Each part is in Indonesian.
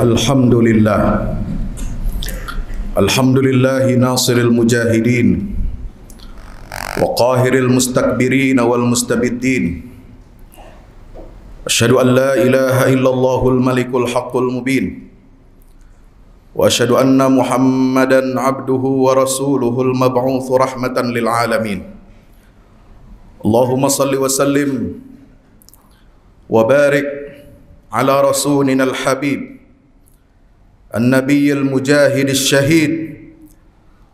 الحمد لله الحمد لله ناصر المجاهدين وقاهر المستكبرين والمستبدين أشهد أن لا إله إلا الله الملك الحق المبين وأشهد أن محمدا عبده ورسوله المبعوث رحمة للعالمين اللهم صل وسلم وبارك على رسولنا الحبيب النبي المجاهد الشهيد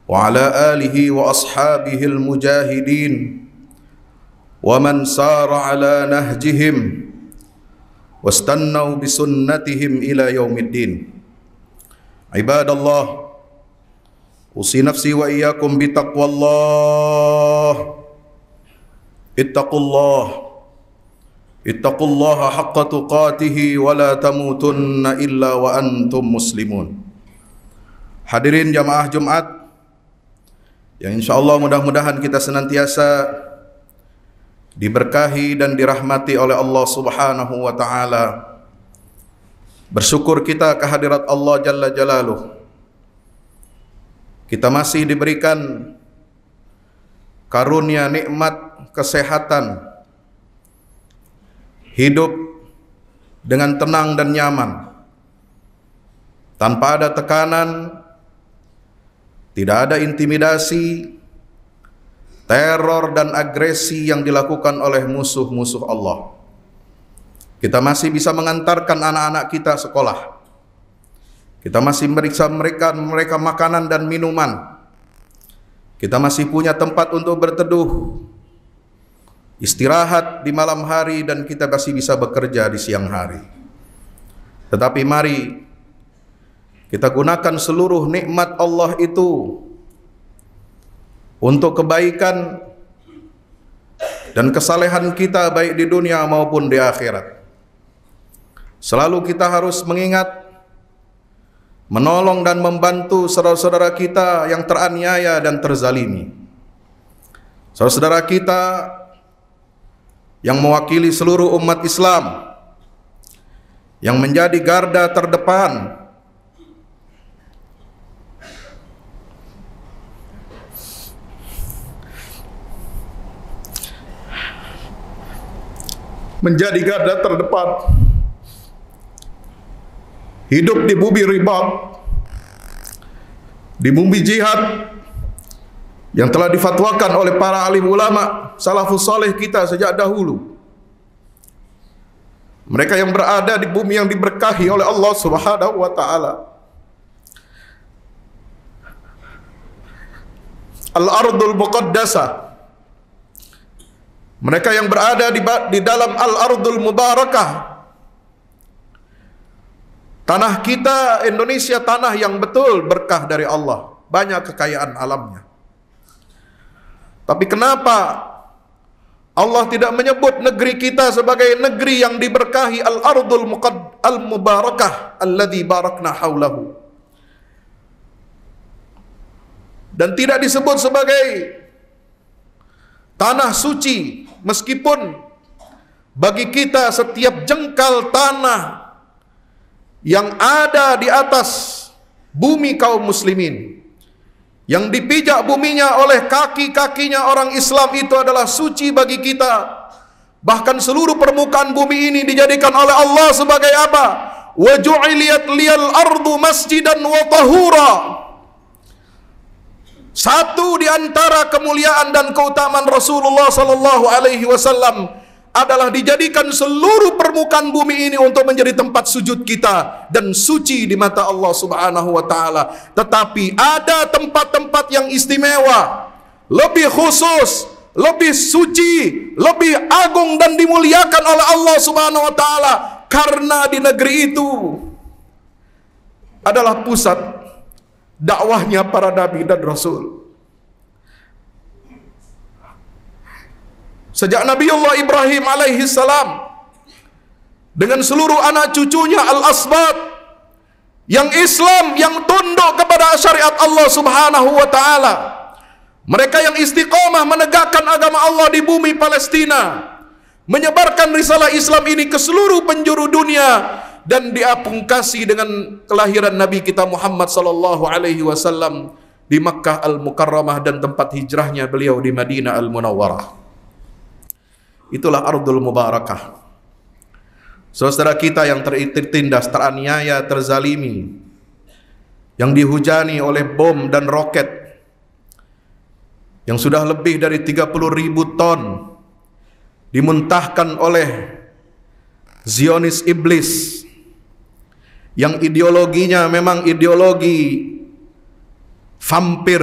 وعلى آله وأصحابه المجاهدين ومن سار على نهجهم واستنوا بسنتهم إلى يوم الدين عباد الله أوصي نفسي وإياكم بتقوى الله اتقوا الله اتقوا الله حق تقاته ولا تموتن إلا وأنتم مسلمون Hadirin jamaah Jumat yang insya Allah mudah-mudahan kita senantiasa diberkahi dan dirahmati oleh Allah Subhanahu wa taala. Bersyukur kita kehadirat Allah Jalla Jalaluh. Kita masih diberikan karunia nikmat kesehatan hidup dengan tenang dan nyaman, tanpa ada tekanan, tidak ada intimidasi, teror, dan agresi yang dilakukan oleh musuh-musuh Allah. Kita masih bisa mengantarkan anak-anak kita sekolah. Kita masih meriksa mereka mereka makanan dan minuman. Kita masih punya tempat untuk berteduh istirahat di malam hari dan kita masih bisa bekerja di siang hari. Tetapi mari kita gunakan seluruh nikmat Allah itu untuk kebaikan dan kesalehan kita baik di dunia maupun di akhirat. Selalu kita harus mengingat menolong dan membantu saudara-saudara kita yang teraniaya dan terzalimi. Saudara-saudara kita yang mewakili seluruh umat Islam yang menjadi garda terdepan menjadi garda terdepan hidup di bumi riba di bumi jihad yang telah difatwakan oleh para alim ulama salafus soleh kita sejak dahulu. Mereka yang berada di bumi yang diberkahi oleh Allah Subhanahu wa taala. Al-Ardul muqaddasa, Mereka yang berada di, di dalam Al-Ardul Mubarakah. Tanah kita Indonesia tanah yang betul berkah dari Allah, banyak kekayaan alamnya. Tapi kenapa Allah tidak menyebut negeri kita sebagai negeri yang diberkahi al-ardul muqad al-mubarakah alladhi barakna haulahu. Dan tidak disebut sebagai tanah suci meskipun bagi kita setiap jengkal tanah yang ada di atas bumi kaum muslimin yang dipijak buminya oleh kaki-kakinya orang Islam itu adalah suci bagi kita. Bahkan seluruh permukaan bumi ini dijadikan oleh Allah sebagai apa? Wa ju'iliyat liyal ardu masjidan wa tahura. Satu di antara kemuliaan dan keutamaan Rasulullah sallallahu alaihi wasallam adalah dijadikan seluruh permukaan bumi ini untuk menjadi tempat sujud kita dan suci di mata Allah Subhanahu wa taala. Tetapi ada tempat-tempat yang istimewa, lebih khusus, lebih suci, lebih agung dan dimuliakan oleh Allah Subhanahu wa taala karena di negeri itu adalah pusat dakwahnya para nabi dan rasul. Sejak Nabiullah Ibrahim alaihi salam dengan seluruh anak cucunya Al-Asbat yang Islam yang tunduk kepada syariat Allah Subhanahu wa taala. Mereka yang istiqomah menegakkan agama Allah di bumi Palestina, menyebarkan risalah Islam ini ke seluruh penjuru dunia dan diapungkasi dengan kelahiran Nabi kita Muhammad sallallahu alaihi wasallam di Makkah Al-Mukarramah dan tempat hijrahnya beliau di Madinah Al-Munawwarah. Itulah ardul mubarakah. Saudara kita yang tertindas, teraniaya, terzalimi, yang dihujani oleh bom dan roket, yang sudah lebih dari 30 ribu ton dimuntahkan oleh Zionis Iblis yang ideologinya memang ideologi vampir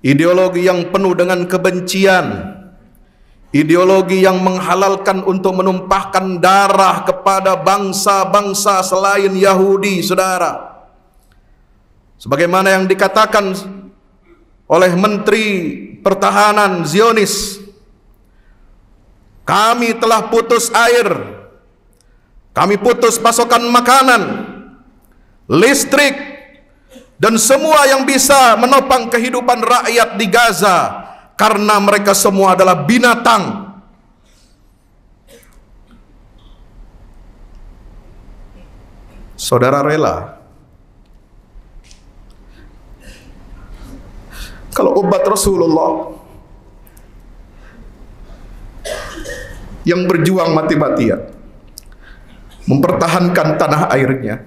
ideologi yang penuh dengan kebencian Ideologi yang menghalalkan untuk menumpahkan darah kepada bangsa-bangsa selain Yahudi, saudara. Sebagaimana yang dikatakan oleh Menteri Pertahanan Zionis, kami telah putus air, kami putus pasokan makanan, listrik, dan semua yang bisa menopang kehidupan rakyat di Gaza karena mereka semua adalah binatang. Saudara rela kalau obat Rasulullah yang berjuang mati-matian mempertahankan tanah airnya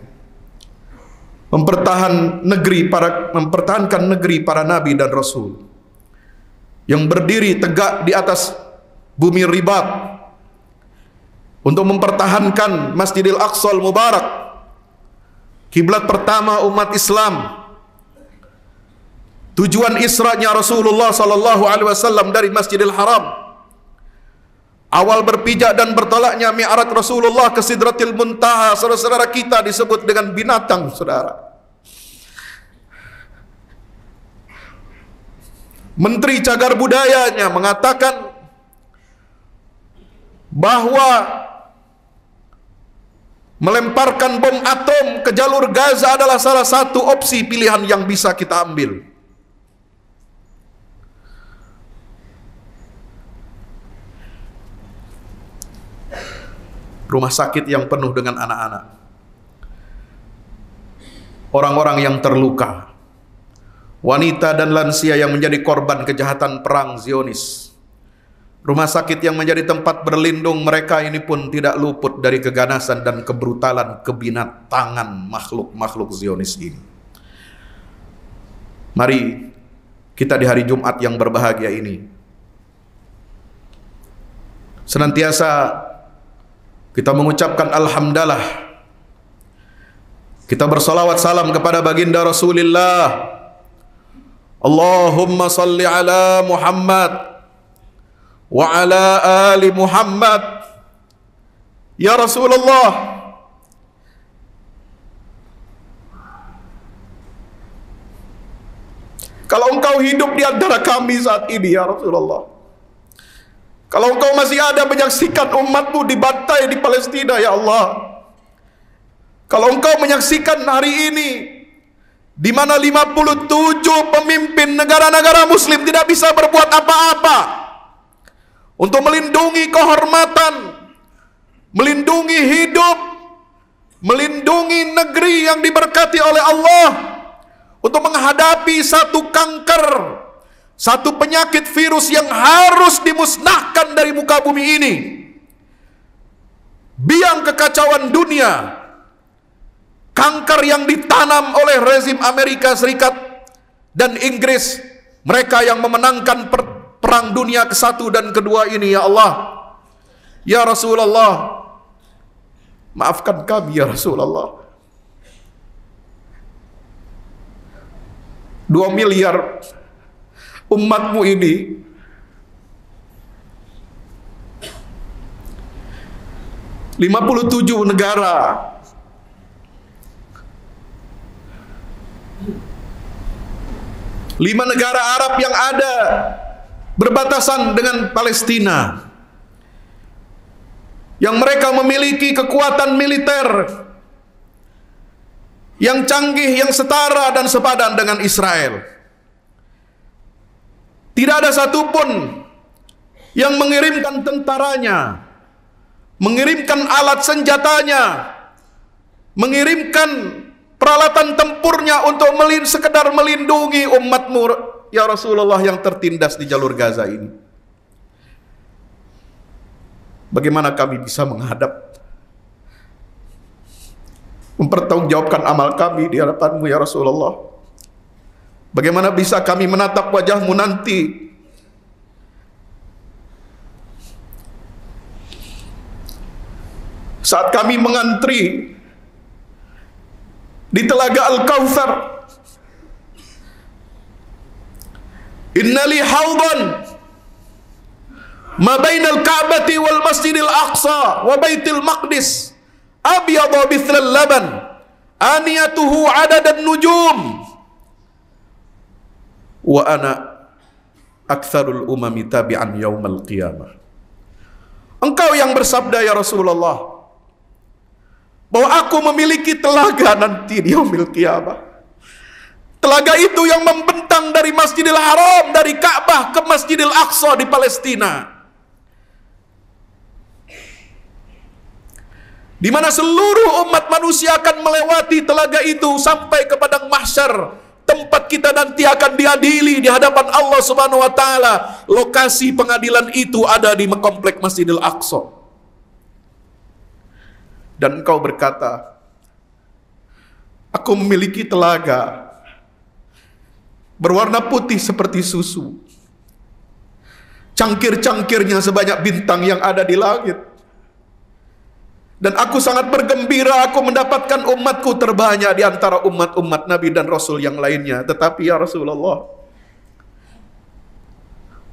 mempertahan negeri para mempertahankan negeri para nabi dan rasul yang berdiri tegak di atas bumi ribat untuk mempertahankan Masjidil Aqsa Mubarak kiblat pertama umat Islam tujuan Isra'nya Rasulullah sallallahu alaihi wasallam dari Masjidil Haram awal berpijak dan bertolaknya mi'raj Rasulullah ke Sidratil Muntaha saudara-saudara kita disebut dengan binatang saudara Menteri Cagar Budayanya mengatakan bahwa melemparkan bom atom ke jalur Gaza adalah salah satu opsi pilihan yang bisa kita ambil. Rumah sakit yang penuh dengan anak-anak, orang-orang yang terluka, wanita dan lansia yang menjadi korban kejahatan perang Zionis. Rumah sakit yang menjadi tempat berlindung mereka ini pun tidak luput dari keganasan dan kebrutalan kebinatangan makhluk-makhluk Zionis ini. Mari kita di hari Jumat yang berbahagia ini senantiasa kita mengucapkan alhamdulillah kita bersolawat salam kepada baginda Rasulullah Allahumma salli ala Muhammad wa ala ali Muhammad Ya Rasulullah Kalau engkau hidup di antara kami saat ini ya Rasulullah Kalau engkau masih ada menyaksikan umatmu dibantai di Palestina ya Allah Kalau engkau menyaksikan hari ini di mana 57 pemimpin negara-negara muslim tidak bisa berbuat apa-apa untuk melindungi kehormatan, melindungi hidup, melindungi negeri yang diberkati oleh Allah untuk menghadapi satu kanker, satu penyakit virus yang harus dimusnahkan dari muka bumi ini. Biang kekacauan dunia kanker yang ditanam oleh rezim Amerika Serikat dan Inggris mereka yang memenangkan per perang dunia ke-1 dan ke-2 ini ya Allah ya Rasulullah maafkan kami ya Rasulullah 2 miliar umatmu ini lima puluh tujuh negara Lima negara Arab yang ada berbatasan dengan Palestina. Yang mereka memiliki kekuatan militer yang canggih, yang setara dan sepadan dengan Israel. Tidak ada satupun yang mengirimkan tentaranya, mengirimkan alat senjatanya, mengirimkan peralatan tempurnya untuk melin sekedar melindungi umatmu ya Rasulullah yang tertindas di jalur Gaza ini. Bagaimana kami bisa menghadap mempertanggungjawabkan amal kami di hadapanmu ya Rasulullah. Bagaimana bisa kami menatap wajahmu nanti? Saat kami mengantri di telaga Al-Kawthar innali hawdan ma bainal ka'bati wal masjidil aqsa wa baitil maqdis abyadha bithlal laban aniyatuhu adadan nujum wa ana aktsarul umami tabi'an al qiyamah engkau yang bersabda ya rasulullah bahwa aku memiliki telaga nanti di yaumil kiamah. Telaga itu yang membentang dari Masjidil Haram, dari Ka'bah ke Masjidil Aqsa di Palestina. Di mana seluruh umat manusia akan melewati telaga itu sampai ke padang mahsyar tempat kita nanti akan diadili di hadapan Allah Subhanahu wa taala. Lokasi pengadilan itu ada di komplek Masjidil Aqsa. Dan engkau berkata, Aku memiliki telaga berwarna putih seperti susu. Cangkir-cangkirnya sebanyak bintang yang ada di langit. Dan aku sangat bergembira aku mendapatkan umatku terbanyak di antara umat-umat Nabi dan Rasul yang lainnya. Tetapi ya Rasulullah,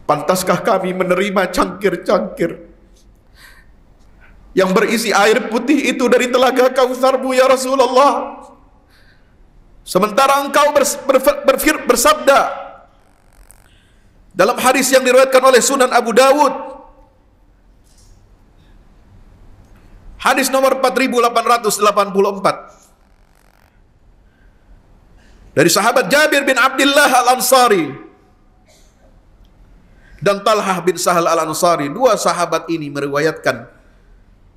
pantaskah kami menerima cangkir-cangkir yang berisi air putih itu dari telaga Kautsarmu ya Rasulullah. Sementara engkau berfir, bersabda dalam hadis yang diriwayatkan oleh Sunan Abu Dawud hadis nomor 4884 dari sahabat Jabir bin Abdullah Al-Ansari dan Talhah bin Sahal Al-Ansari dua sahabat ini meriwayatkan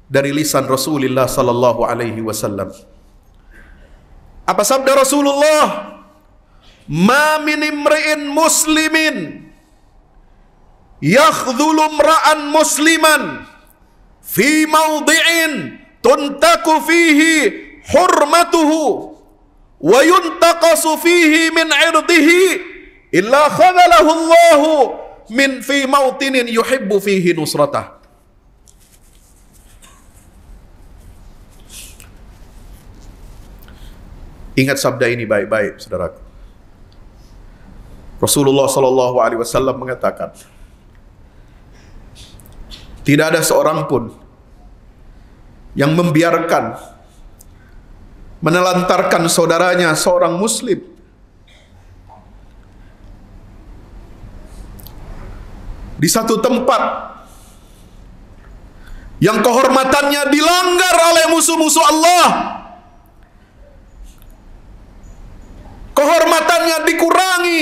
dari lisan Rasulullah sallallahu alaihi wasallam. Apa sabda Rasulullah? Ma min imri'in muslimin yakhdhulu imra'an musliman fi mawdi'in tuntaku fihi hurmatuhu wa yuntaqasu fihi min 'irdihi illa khadalahu Allahu min fi mawtinin yuhibbu fihi nusratah Ingat sabda ini baik-baik, saudaraku. Rasulullah sallallahu alaihi wasallam mengatakan, tidak ada seorang pun yang membiarkan menelantarkan saudaranya seorang muslim di satu tempat yang kehormatannya dilanggar oleh musuh-musuh Allah. jangan dikurangi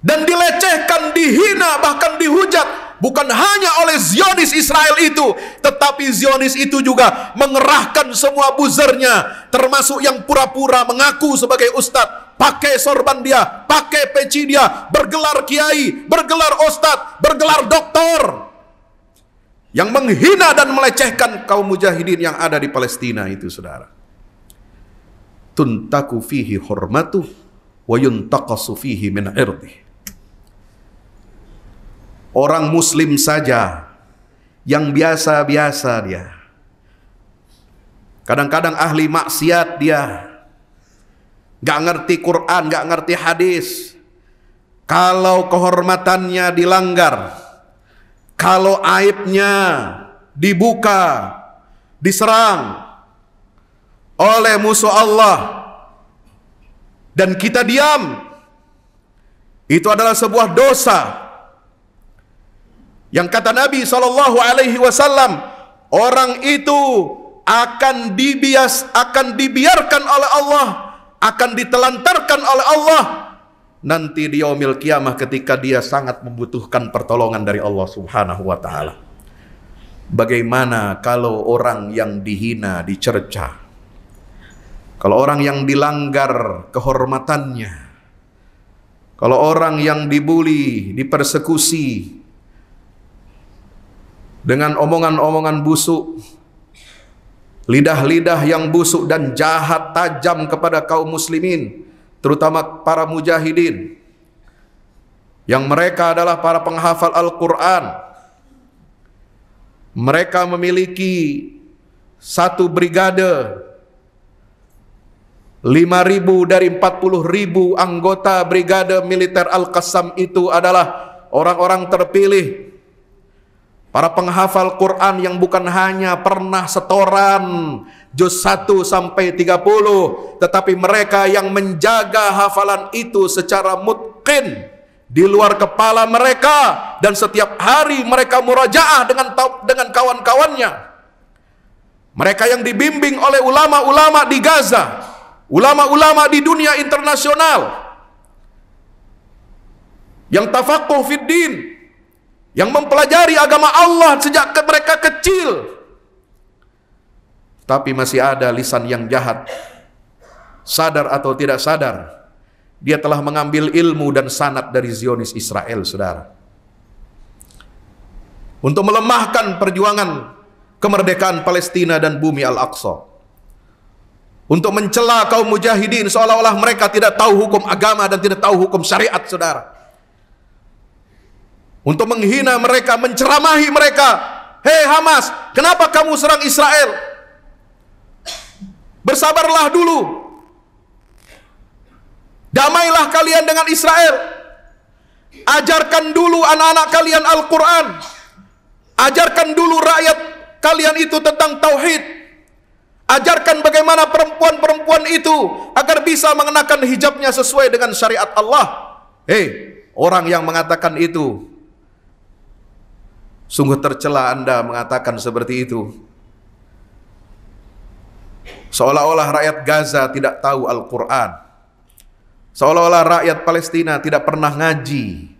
dan dilecehkan, dihina, bahkan dihujat bukan hanya oleh Zionis Israel itu, tetapi Zionis itu juga mengerahkan semua buzernya, termasuk yang pura-pura mengaku sebagai ustadz, pakai sorban dia, pakai peci dia, bergelar kiai, bergelar ustadz, bergelar doktor, yang menghina dan melecehkan kaum mujahidin yang ada di Palestina itu, saudara. Tuntaku fihi hormatuh Orang muslim saja yang biasa-biasa dia. Kadang-kadang ahli maksiat dia. Gak ngerti Quran, gak ngerti hadis. Kalau kehormatannya dilanggar, kalau aibnya dibuka, diserang oleh musuh Allah, dan kita diam. Itu adalah sebuah dosa. Yang kata Nabi sallallahu alaihi wasallam, orang itu akan dibias akan dibiarkan oleh Allah, akan ditelantarkan oleh Allah nanti di yaumil kiamah ketika dia sangat membutuhkan pertolongan dari Allah Subhanahu wa taala. Bagaimana kalau orang yang dihina, dicerca, kalau orang yang dilanggar kehormatannya, kalau orang yang dibuli, dipersekusi dengan omongan-omongan busuk, lidah-lidah yang busuk dan jahat tajam kepada kaum muslimin, terutama para mujahidin, yang mereka adalah para penghafal Al-Quran. Mereka memiliki satu brigade 5.000 dari 40.000 anggota Brigade Militer Al-Qassam itu adalah orang-orang terpilih Para penghafal Quran yang bukan hanya pernah setoran juz 1 sampai 30 tetapi mereka yang menjaga hafalan itu secara mutqin di luar kepala mereka dan setiap hari mereka murajaah dengan dengan kawan-kawannya. Mereka yang dibimbing oleh ulama-ulama di Gaza Ulama-ulama di dunia internasional yang tafakuh fid yang mempelajari agama Allah sejak ke mereka kecil. Tapi masih ada lisan yang jahat. Sadar atau tidak sadar, dia telah mengambil ilmu dan sanat dari Zionis Israel, saudara. Untuk melemahkan perjuangan kemerdekaan Palestina dan bumi Al-Aqsa untuk mencela kaum mujahidin seolah-olah mereka tidak tahu hukum agama dan tidak tahu hukum syariat saudara untuk menghina mereka menceramahi mereka hei Hamas kenapa kamu serang Israel bersabarlah dulu damailah kalian dengan Israel ajarkan dulu anak-anak kalian Al-Quran ajarkan dulu rakyat kalian itu tentang Tauhid Ajarkan bagaimana perempuan-perempuan itu agar bisa mengenakan hijabnya sesuai dengan syariat Allah. Hei, orang yang mengatakan itu sungguh tercela Anda mengatakan seperti itu. Seolah-olah rakyat Gaza tidak tahu Al-Qur'an. Seolah-olah rakyat Palestina tidak pernah ngaji.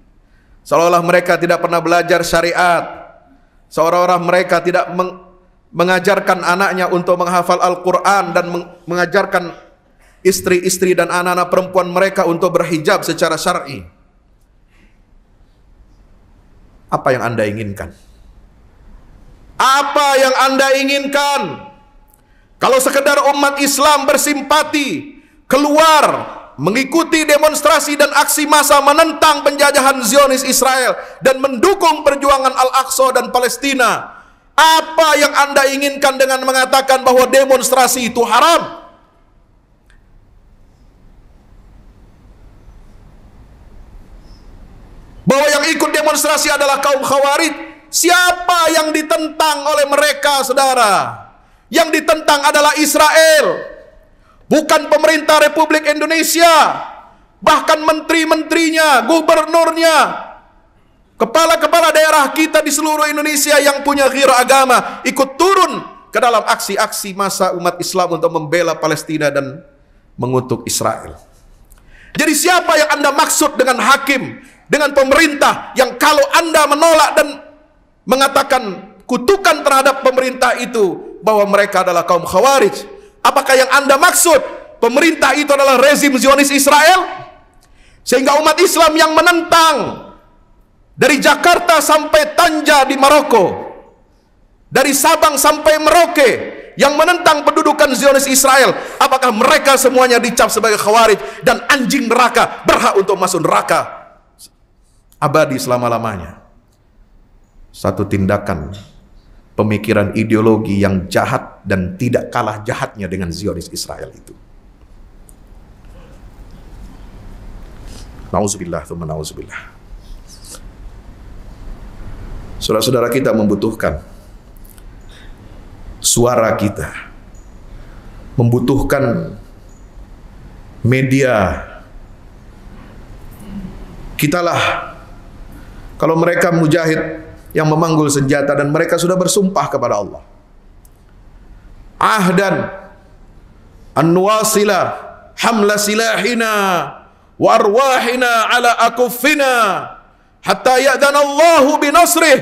Seolah-olah mereka tidak pernah belajar syariat. Seolah-olah mereka tidak meng mengajarkan anaknya untuk menghafal Al-Quran dan mengajarkan istri-istri dan anak-anak perempuan mereka untuk berhijab secara syar'i. Apa yang Anda inginkan? Apa yang Anda inginkan? Kalau sekedar umat Islam bersimpati, keluar, mengikuti demonstrasi dan aksi massa menentang penjajahan Zionis Israel dan mendukung perjuangan Al-Aqsa dan Palestina, apa yang Anda inginkan dengan mengatakan bahwa demonstrasi itu haram? Bahwa yang ikut demonstrasi adalah kaum khawarij. Siapa yang ditentang oleh mereka, saudara? Yang ditentang adalah Israel, bukan pemerintah Republik Indonesia, bahkan menteri-menterinya, gubernurnya, Kepala-kepala daerah kita di seluruh Indonesia yang punya kira agama ikut turun ke dalam aksi-aksi masa umat Islam untuk membela Palestina dan mengutuk Israel. Jadi siapa yang Anda maksud dengan hakim, dengan pemerintah yang kalau Anda menolak dan mengatakan kutukan terhadap pemerintah itu bahwa mereka adalah kaum khawarij, apakah yang Anda maksud pemerintah itu adalah rezim Zionis Israel? Sehingga umat Islam yang menentang dari Jakarta sampai Tanja di Maroko. Dari Sabang sampai Merauke yang menentang pendudukan Zionis Israel, apakah mereka semuanya dicap sebagai khawarij dan anjing neraka berhak untuk masuk neraka abadi selama-lamanya? Satu tindakan pemikiran ideologi yang jahat dan tidak kalah jahatnya dengan Zionis Israel itu. Nauzubillah, nauzubillah. Saudara-saudara kita membutuhkan suara kita, membutuhkan media. Kitalah, kalau mereka mujahid yang memanggul senjata dan mereka sudah bersumpah kepada Allah. Ahdan anwasila hamla silahina warwahina ala akuffina. hatta ya'danallahu binasrih.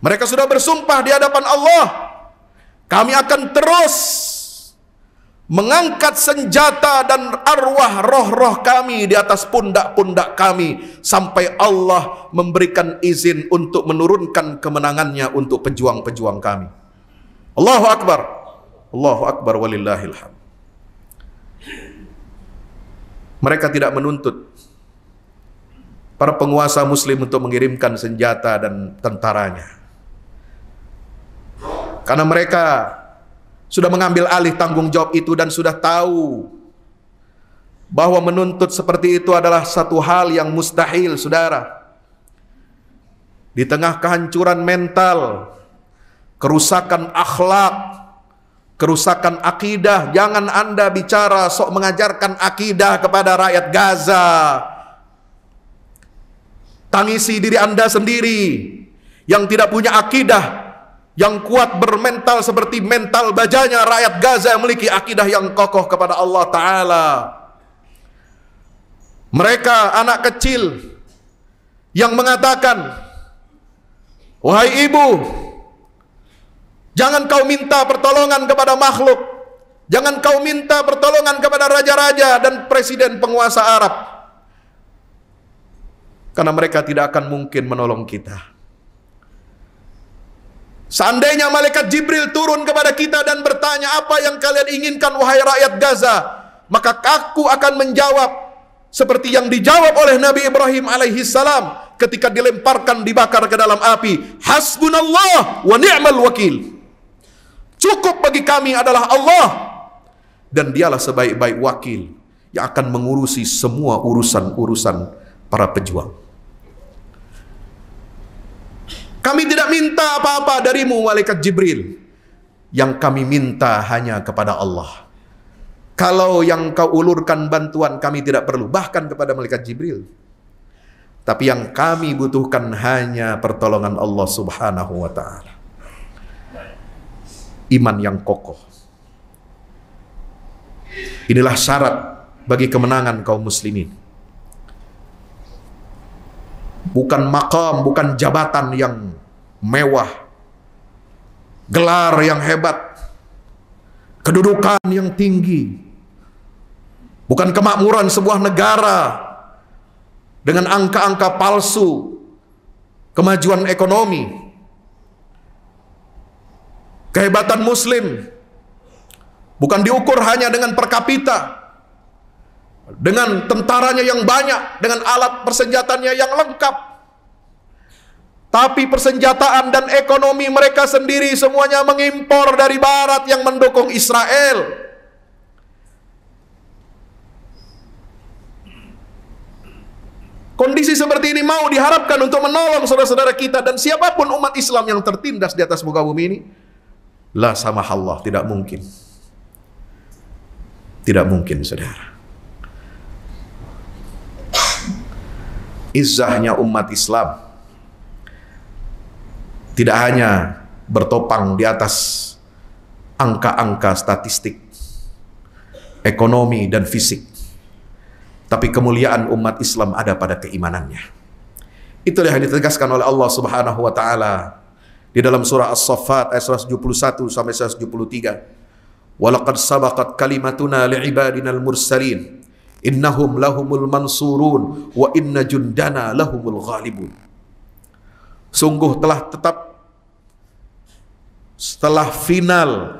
Mereka sudah bersumpah di hadapan Allah, kami akan terus mengangkat senjata dan arwah roh-roh kami di atas pundak-pundak kami sampai Allah memberikan izin untuk menurunkan kemenangannya untuk pejuang-pejuang kami. Allahu Akbar. Allahu Akbar walillahilham. Mereka tidak menuntut para penguasa muslim untuk mengirimkan senjata dan tentaranya. Karena mereka sudah mengambil alih tanggung jawab itu dan sudah tahu bahwa menuntut seperti itu adalah satu hal yang mustahil, Saudara. Di tengah kehancuran mental, kerusakan akhlak, kerusakan akidah, jangan Anda bicara sok mengajarkan akidah kepada rakyat Gaza Tangisi diri Anda sendiri yang tidak punya akidah, yang kuat bermental seperti mental bajanya rakyat Gaza yang memiliki akidah yang kokoh kepada Allah Ta'ala. Mereka anak kecil yang mengatakan, "Wahai ibu, jangan kau minta pertolongan kepada makhluk, jangan kau minta pertolongan kepada raja-raja dan presiden penguasa Arab." Karena mereka tidak akan mungkin menolong kita. Seandainya malaikat Jibril turun kepada kita dan bertanya, "Apa yang kalian inginkan, wahai rakyat Gaza?" Maka aku akan menjawab seperti yang dijawab oleh Nabi Ibrahim alaihi salam ketika dilemparkan dibakar ke dalam api. Hasbunallah wa ni'mal wakil. Cukup bagi kami adalah Allah dan dialah sebaik-baik wakil yang akan mengurusi semua urusan-urusan para pejuang. Kami tidak minta apa-apa darimu malaikat Jibril. Yang kami minta hanya kepada Allah. Kalau yang kau ulurkan bantuan kami tidak perlu bahkan kepada malaikat Jibril. Tapi yang kami butuhkan hanya pertolongan Allah Subhanahu wa taala. Iman yang kokoh. Inilah syarat bagi kemenangan kaum muslimin bukan makam, bukan jabatan yang mewah, gelar yang hebat, kedudukan yang tinggi, bukan kemakmuran sebuah negara dengan angka-angka palsu, kemajuan ekonomi, kehebatan Muslim, bukan diukur hanya dengan per kapita dengan tentaranya yang banyak, dengan alat persenjatannya yang lengkap. Tapi persenjataan dan ekonomi mereka sendiri semuanya mengimpor dari barat yang mendukung Israel. Kondisi seperti ini mau diharapkan untuk menolong saudara-saudara kita dan siapapun umat Islam yang tertindas di atas muka bumi ini. Lah sama Allah, tidak mungkin. Tidak mungkin, saudara. izzahnya umat Islam tidak hanya bertopang di atas angka-angka statistik, ekonomi dan fisik. Tapi kemuliaan umat Islam ada pada keimanannya. Itulah yang ditegaskan oleh Allah Subhanahu wa taala di dalam surah As-Saffat ayat 171 sampai 173. Walaqad sabaqat kalimatuna li'ibadinal mursalin Innahum lahumul mansurun wa inna jundana lahumul ghalibun. Sungguh telah tetap setelah final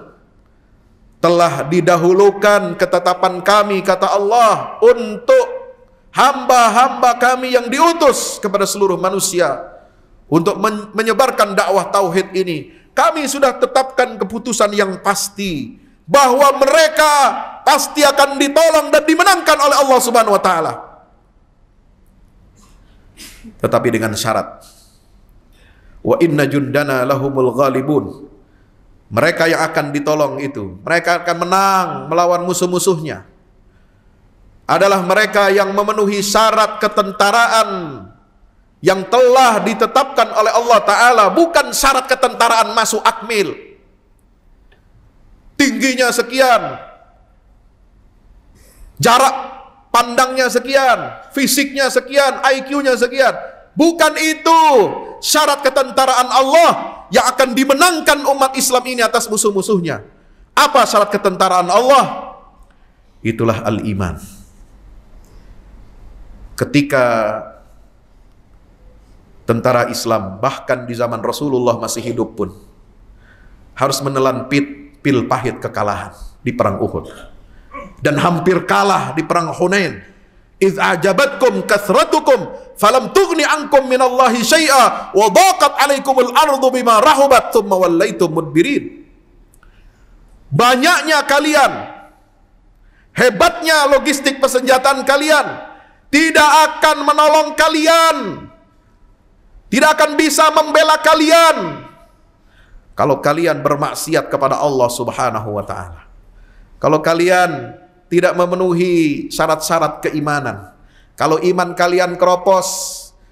telah didahulukan ketetapan kami kata Allah untuk hamba-hamba kami yang diutus kepada seluruh manusia untuk menyebarkan dakwah tauhid ini. Kami sudah tetapkan keputusan yang pasti bahwa mereka pasti akan ditolong dan dimenangkan oleh Allah Subhanahu wa taala. Tetapi dengan syarat. Wa inna jundana lahumul ghalibun. Mereka yang akan ditolong itu, mereka akan menang melawan musuh-musuhnya. Adalah mereka yang memenuhi syarat ketentaraan yang telah ditetapkan oleh Allah Ta'ala, bukan syarat ketentaraan masuk akmil tingginya sekian, jarak pandangnya sekian, fisiknya sekian, IQ-nya sekian. Bukan itu syarat ketentaraan Allah yang akan dimenangkan umat Islam ini atas musuh-musuhnya. Apa syarat ketentaraan Allah? Itulah al-iman. Ketika tentara Islam bahkan di zaman Rasulullah masih hidup pun harus menelan pit pil pahit kekalahan di perang Uhud. Dan hampir kalah di perang Hunain. Iz ajabatkum kasratukum falam tughni ankum minallahi syai'a wa daqat alaikumul ardu bima rahubat thumma wallaitum mudbirin. Banyaknya kalian, hebatnya logistik persenjataan kalian tidak akan menolong kalian. Tidak akan bisa membela kalian kalau kalian bermaksiat kepada Allah Subhanahu wa taala. Kalau kalian tidak memenuhi syarat-syarat keimanan. Kalau iman kalian keropos,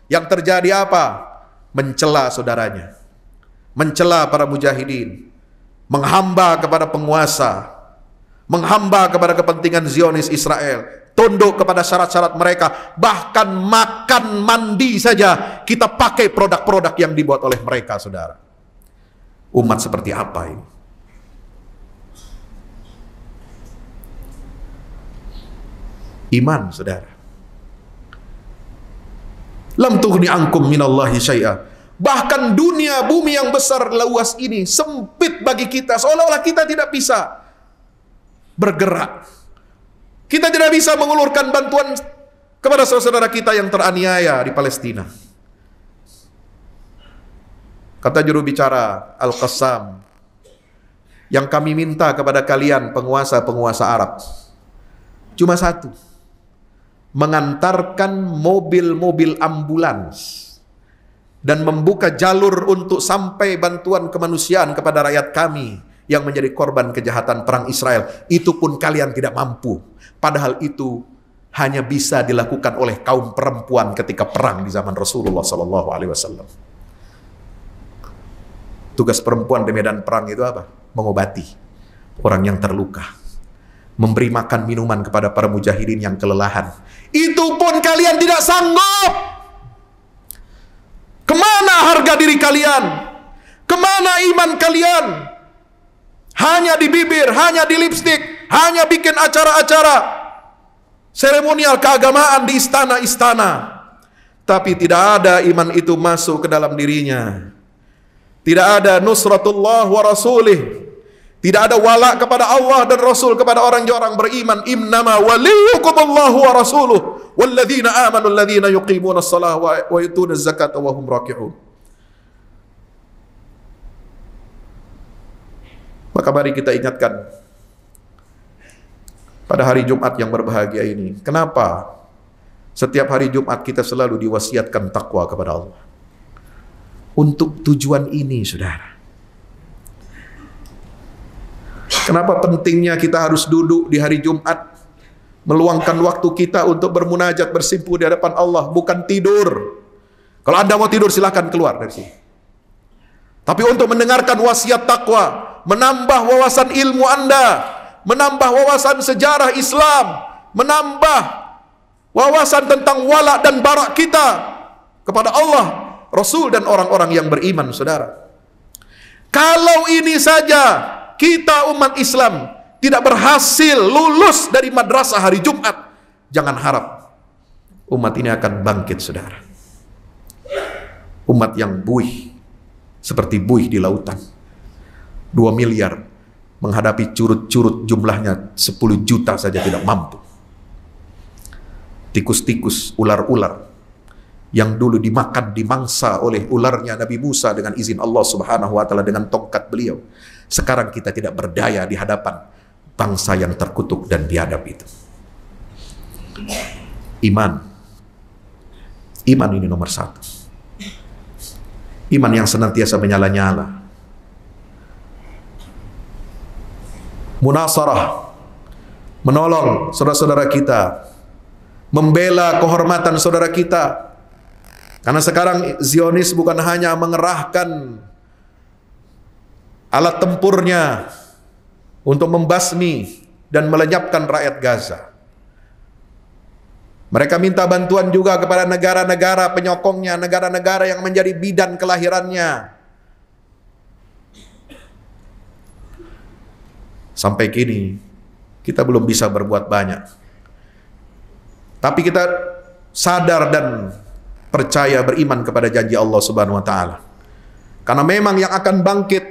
yang terjadi apa? Mencela saudaranya. Mencela para mujahidin. Menghamba kepada penguasa. Menghamba kepada kepentingan Zionis Israel. Tunduk kepada syarat-syarat mereka. Bahkan makan mandi saja kita pakai produk-produk yang dibuat oleh mereka saudara. Umat seperti apa ini? Iman, saudara. Lam tughni ankum minallahi syai'ah. Bahkan dunia bumi yang besar luas ini sempit bagi kita. Seolah-olah kita tidak bisa bergerak. Kita tidak bisa mengulurkan bantuan kepada saudara-saudara kita yang teraniaya di Palestina. Kata juru bicara Al-Qassam, yang kami minta kepada kalian penguasa-penguasa Arab cuma satu. Mengantarkan mobil-mobil ambulans dan membuka jalur untuk sampai bantuan kemanusiaan kepada rakyat kami yang menjadi korban kejahatan perang Israel. Itu pun kalian tidak mampu. Padahal itu hanya bisa dilakukan oleh kaum perempuan ketika perang di zaman Rasulullah Sallallahu Alaihi Wasallam. Tugas perempuan di medan perang itu apa? Mengobati orang yang terluka. Memberi makan minuman kepada para mujahidin yang kelelahan. Itu pun kalian tidak sanggup. Kemana harga diri kalian? Kemana iman kalian? Hanya di bibir, hanya di lipstik, hanya bikin acara-acara seremonial keagamaan di istana-istana, tapi tidak ada iman itu masuk ke dalam dirinya. tidak ada nusratullah wa rasulih tidak ada wala kepada Allah dan Rasul kepada orang-orang beriman innama waliyukum Allah wa rasuluh walladzina amanu alladzina yuqimuna as-salah wa, wa yutuna az-zakata wa hum raki'un maka mari kita ingatkan pada hari Jumat yang berbahagia ini kenapa setiap hari Jumat kita selalu diwasiatkan takwa kepada Allah untuk tujuan ini, saudara. Kenapa pentingnya kita harus duduk di hari Jumat, meluangkan waktu kita untuk bermunajat, bersimpu di hadapan Allah, bukan tidur. Kalau Anda mau tidur, silahkan keluar dari sini. Tapi untuk mendengarkan wasiat takwa, menambah wawasan ilmu Anda, menambah wawasan sejarah Islam, menambah wawasan tentang walak dan barak kita kepada Allah Rasul dan orang-orang yang beriman, saudara. Kalau ini saja kita umat Islam tidak berhasil lulus dari madrasah hari Jumat, jangan harap umat ini akan bangkit, saudara. Umat yang buih, seperti buih di lautan. Dua miliar menghadapi curut-curut jumlahnya 10 juta saja tidak mampu. Tikus-tikus, ular-ular yang dulu dimakan dimangsa oleh ularnya Nabi Musa dengan izin Allah Subhanahu wa taala dengan tongkat beliau. Sekarang kita tidak berdaya di hadapan bangsa yang terkutuk dan biadab itu. Iman. Iman ini nomor satu. Iman yang senantiasa menyala-nyala. Munasarah. Menolong saudara-saudara kita. Membela kehormatan saudara kita karena sekarang Zionis bukan hanya mengerahkan alat tempurnya untuk membasmi dan melenyapkan rakyat Gaza. Mereka minta bantuan juga kepada negara-negara penyokongnya, negara-negara yang menjadi bidan kelahirannya. Sampai kini kita belum bisa berbuat banyak. Tapi kita sadar dan percaya beriman kepada janji Allah Subhanahu wa taala. Karena memang yang akan bangkit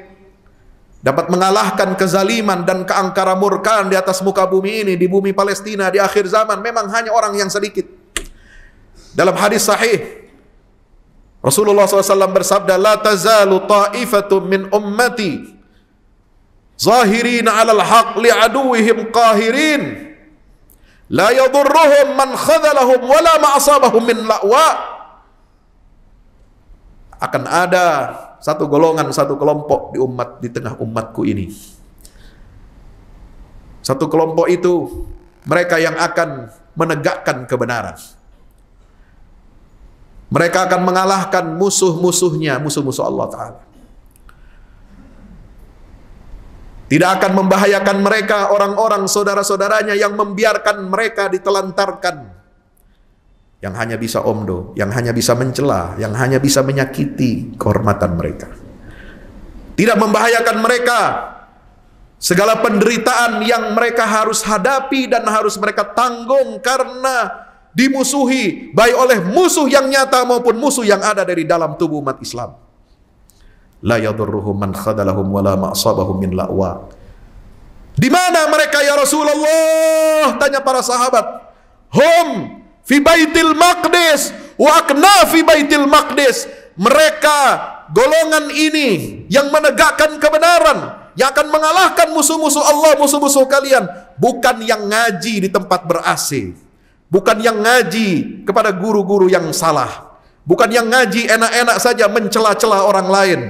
dapat mengalahkan kezaliman dan keangkara murkaan di atas muka bumi ini di bumi Palestina di akhir zaman memang hanya orang yang sedikit. Dalam hadis sahih Rasulullah SAW bersabda la tazalu ta'ifatun min ummati zahirin 'alal haqq li aduwihim qahirin la yadhurruhum man khadhalahum wala ma asabahum min la'wa' akan ada satu golongan, satu kelompok di umat di tengah umatku ini. Satu kelompok itu mereka yang akan menegakkan kebenaran. Mereka akan mengalahkan musuh-musuhnya, musuh-musuh Allah taala. Tidak akan membahayakan mereka orang-orang saudara-saudaranya yang membiarkan mereka ditelantarkan yang hanya bisa omdo, yang hanya bisa mencela, yang hanya bisa menyakiti kehormatan mereka. Tidak membahayakan mereka segala penderitaan yang mereka harus hadapi dan harus mereka tanggung karena dimusuhi baik oleh musuh yang nyata maupun musuh yang ada dari dalam tubuh umat Islam. La yadurruhum man khadalahum wa la ma'asabahum min la'wa. Di mana mereka ya Rasulullah? Tanya para sahabat. Hum fi baitil maqdis wa fi baitil maqdis mereka golongan ini yang menegakkan kebenaran yang akan mengalahkan musuh-musuh Allah, musuh-musuh kalian bukan yang ngaji di tempat ber bukan yang ngaji kepada guru-guru yang salah bukan yang ngaji enak-enak saja mencela-cela orang lain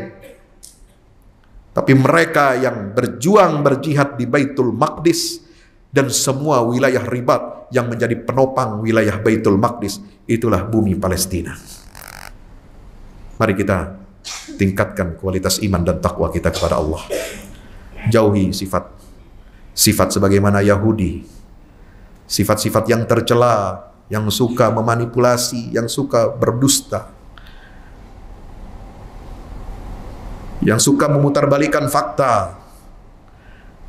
tapi mereka yang berjuang berjihad di Baitul Maqdis dan semua wilayah ribat yang menjadi penopang wilayah Baitul Maqdis itulah bumi Palestina. Mari kita tingkatkan kualitas iman dan takwa kita kepada Allah. Jauhi sifat sifat sebagaimana Yahudi. Sifat-sifat yang tercela, yang suka memanipulasi, yang suka berdusta. Yang suka memutarbalikan fakta,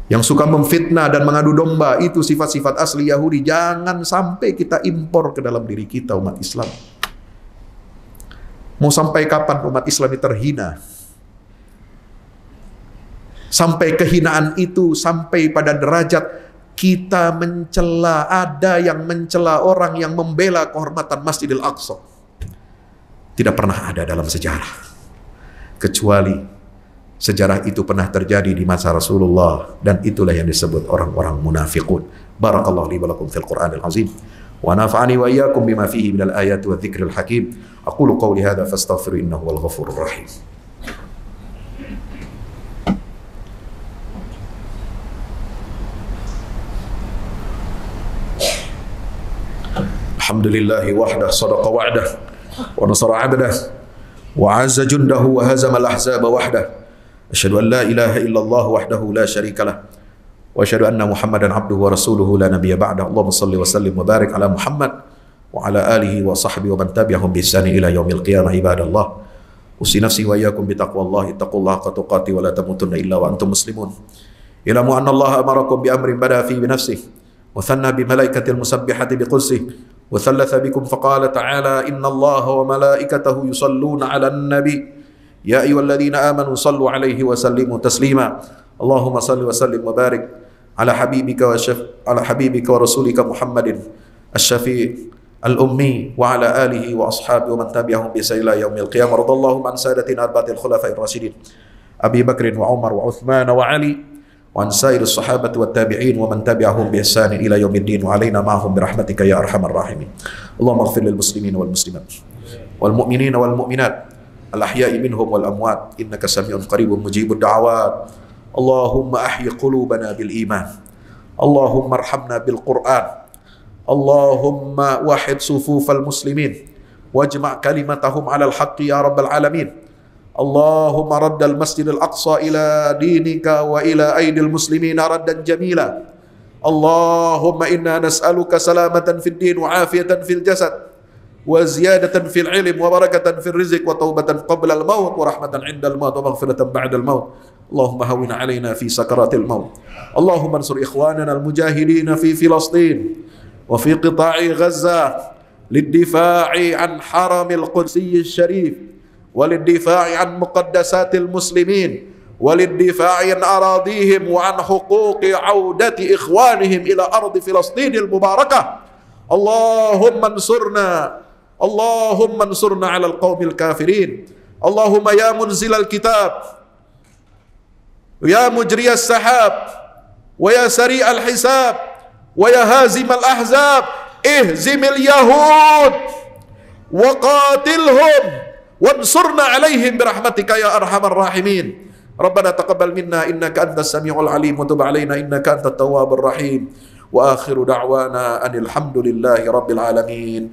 yang suka memfitnah dan mengadu domba itu sifat-sifat asli Yahudi. Jangan sampai kita impor ke dalam diri kita umat Islam. Mau sampai kapan umat Islam ini terhina? Sampai kehinaan itu sampai pada derajat kita mencela ada yang mencela orang yang membela kehormatan Masjidil Aqsa. Tidak pernah ada dalam sejarah. Kecuali Sejarah itu pernah terjadi di masa Rasulullah dan itulah yang disebut orang-orang munafikun. Barakallahu li wa lakum fil Qur'anil Azim. Wa nafa'ani wa iyyakum bima fihi al-ayat wa dzikril hakim. Aqulu qawli hadha fastaghfiru innahu wal ghafurur rahim. Alhamdulillah wahdah sadaqa wa'dah wa nasara 'abdah wa 'azza jundahu wa hazama al-ahzaba wahdah. أشهد أن لا إله إلا الله وحده لا شريك له وأشهد أن محمدا عبده ورسوله لا نبي بعده اللهم صل وسلم وبارك على محمد وعلى آله وصحبه ومن تبعهم بإحسان إلى يوم القيامة عباد الله أوصي نفسي وإياكم بتقوى الله اتقوا الله حق تقاته ولا تموتن إلا وأنتم مسلمون اعلموا أن الله أمركم بأمر بدأ فيه بنفسه وثنى بملائكة المسبحة بقدسه وثلث بكم فقال تعالى إن الله وملائكته يصلون على النبي يا أيها الذين آمنوا صلوا عليه وسلموا تسليما اللهم صل وسلم وبارك على حبيبك وشف... على حبيبك ورسولك محمد الشفيع الأمي وعلى آله وأصحابه ومن تبعهم بإحسان إلى يوم القيامة رضي الله عن سادتنا أربعة الخلفاء الراشدين أبي بكر وعمر وعثمان وعلي وعن سائر الصحابة والتابعين ومن تبعهم بإحسان إلى يوم الدين وعلينا معهم برحمتك يا أرحم الراحمين اللهم اغفر للمسلمين والمسلمات والمؤمنين والمؤمنات الأحياء منهم والأموات إنك سميع قريب مجيب الدعوات اللهم أحي قلوبنا بالإيمان اللهم ارحمنا بالقرآن اللهم وحد صفوف المسلمين واجمع كلمتهم على الحق يا رب العالمين اللهم رد المسجد الأقصى إلى دينك وإلى أيدي المسلمين ردا جميلا اللهم إنا نسألك سلامة في الدين وعافية في الجسد وزيادة في العلم وبركة في الرزق وتوبة قبل الموت ورحمة عند الموت ومغفرة بعد الموت اللهم هون علينا في سكرات الموت اللهم انصر إخواننا المجاهدين في فلسطين وفي قطاع غزة للدفاع عن حرم القدسي الشريف وللدفاع عن مقدسات المسلمين وللدفاع عن أراضيهم وعن حقوق عودة إخوانهم إلى أرض فلسطين المباركة اللهم انصرنا اللهم انصرنا على القوم الكافرين اللهم يا منزل الكتاب يا مجري السحاب ويا سريع الحساب ويا هازم الأحزاب اهزم اليهود وقاتلهم وانصرنا عليهم برحمتك يا أرحم الراحمين ربنا تقبل منا إنك أنت السميع العليم وتب علينا إنك أنت التواب الرحيم وآخر دعوانا أن الحمد لله رب العالمين